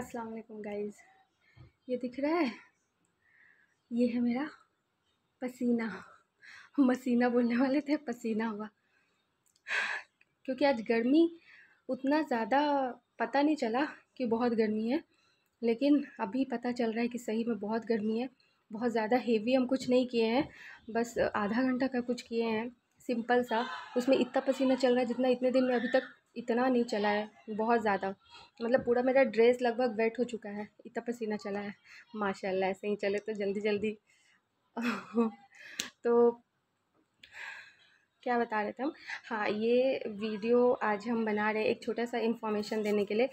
अस्सलाम वालेकुम गाइस ये दिख रहा है ये है मेरा पसीना मसीना बोलने वाले थे पसीना हुआ क्योंकि आज गर्मी उतना ज़्यादा पता नहीं चला कि बहुत गर्मी है लेकिन अभी पता चल रहा है कि सही में बहुत गर्मी है बहुत ज़्यादा हेवी हम कुछ नहीं किए हैं बस आधा घंटा का कुछ किए हैं सिंपल सा उसमें इतना पसीना चल रहा है जितना इतने दिन में अभी तक इतना नहीं चला है बहुत ज़्यादा मतलब पूरा मेरा ड्रेस लगभग वेट हो चुका है इतना पसीना चला है माशाल्लाह ऐसे ही चले तो जल्दी जल्दी तो क्या बता रहे थे हम हाँ ये वीडियो आज हम बना रहे हैं एक छोटा सा इन्फॉर्मेशन देने के लिए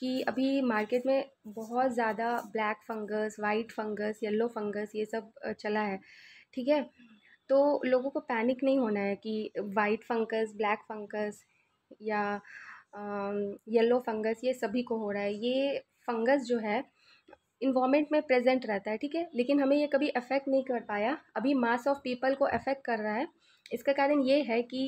कि अभी मार्केट में बहुत ज़्यादा black fungus white fungus yellow fungus ये सब चला है ठीक है तो लोगों को पैनिक नहीं होना है कि वाइट फंगस ब्लैक फंगस या येलो फंगस ये सभी को हो रहा है ये फंगस जो है इन्वामेंट में प्रेजेंट रहता है ठीक है लेकिन हमें ये कभी अफेक्ट नहीं कर पाया अभी मास ऑफ पीपल को अफेक्ट कर रहा है इसका कारण ये है कि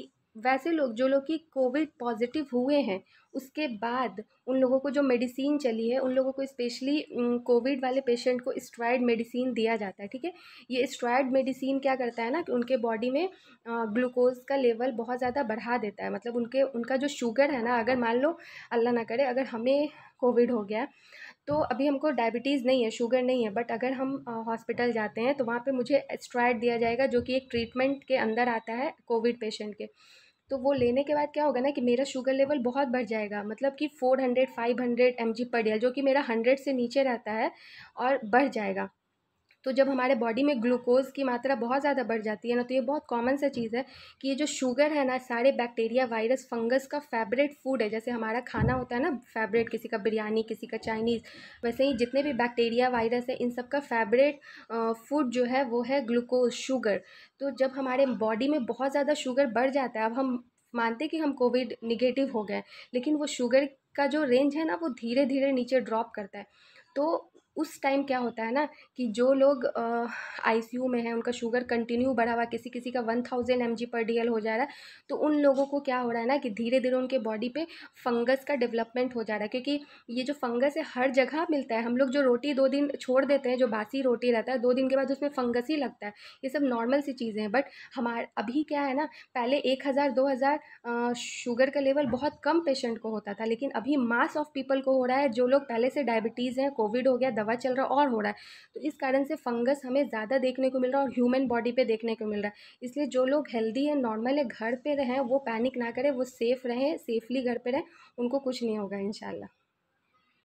वैसे लोग जो लोग कि कोविड पॉजिटिव हुए हैं उसके बाद उन लोगों को जो मेडिसिन चली है उन लोगों को स्पेशली कोविड वाले पेशेंट को स्ट्राइड मेडिसिन दिया जाता है ठीक है ये स्ट्राइड मेडिसिन क्या करता है ना कि उनके बॉडी में ग्लूकोज का लेवल बहुत ज़्यादा बढ़ा देता है मतलब उनके उनका जो शुगर है ना अगर मान लो अल्लाह ना करे अगर हमें कोविड हो गया तो अभी हमको डायबिटीज़ नहीं है शुगर नहीं है बट अगर हम हॉस्पिटल जाते हैं तो वहाँ पे मुझे एस्ट्रॉयड दिया जाएगा जो कि एक ट्रीटमेंट के अंदर आता है कोविड पेशेंट के तो वो लेने के बाद क्या होगा ना कि मेरा शुगर लेवल बहुत बढ़ जाएगा मतलब कि four hundred five hundred M G पर डेल जो कि मेरा हंड्रेड से नीचे रहता है और बढ़ जाएगा तो जब हमारे बॉडी में ग्लूकोज़ की मात्रा बहुत ज़्यादा बढ़ जाती है ना तो ये बहुत कॉमन सा चीज़ है कि ये जो शुगर है ना सारे बैक्टीरिया वायरस फंगस का फेवरेट फूड है जैसे हमारा खाना होता है ना फेवरेट किसी का बिरयानी किसी का चाइनीज़ वैसे ही जितने भी बैक्टीरिया वायरस है इन सब का फेवरेट फूड जो है वो है ग्लूकोज शुगर तो जब हमारे बॉडी में बहुत ज़्यादा शुगर बढ़ जाता है अब हम मानते कि हम कोविड निगेटिव हो गए लेकिन वो शुगर का जो रेंज है ना वो धीरे धीरे नीचे ड्रॉप करता है तो उस टाइम क्या होता है ना कि जो लोग आईसीयू में हैं उनका शुगर कंटिन्यू बढ़ा हुआ किसी किसी का वन थाउजेंड एम पर डी हो जा रहा है तो उन लोगों को क्या हो रहा है ना कि धीरे धीरे उनके बॉडी पे फंगस का डेवलपमेंट हो जा रहा है क्योंकि ये जो फंगस है हर जगह मिलता है हम लोग जो रोटी दो दिन छोड़ देते हैं जो बासी रोटी रहता है दो दिन के बाद उसमें फंगस ही लगता है ये सब नॉर्मल सी चीज़ें हैं बट हमारे अभी क्या है ना पहले एक हज़ार दो हज़ार शुगर का लेवल बहुत कम पेशेंट को होता था लेकिन अभी मास ऑफ पीपल को हो रहा है जो लोग पहले से डायबिटीज़ हैं कोविड हो गया दवा चल रहा है और हो रहा है तो इस कारण से फंगस हमें ज़्यादा देखने को मिल रहा है और ह्यूमन बॉडी पे देखने को मिल रहा है इसलिए जो लोग हेल्दी है नॉर्मल है घर पे रहें वो पैनिक ना करें वो सेफ़ रहें सेफली घर पे रहें उनको कुछ नहीं होगा इंशाल्लाह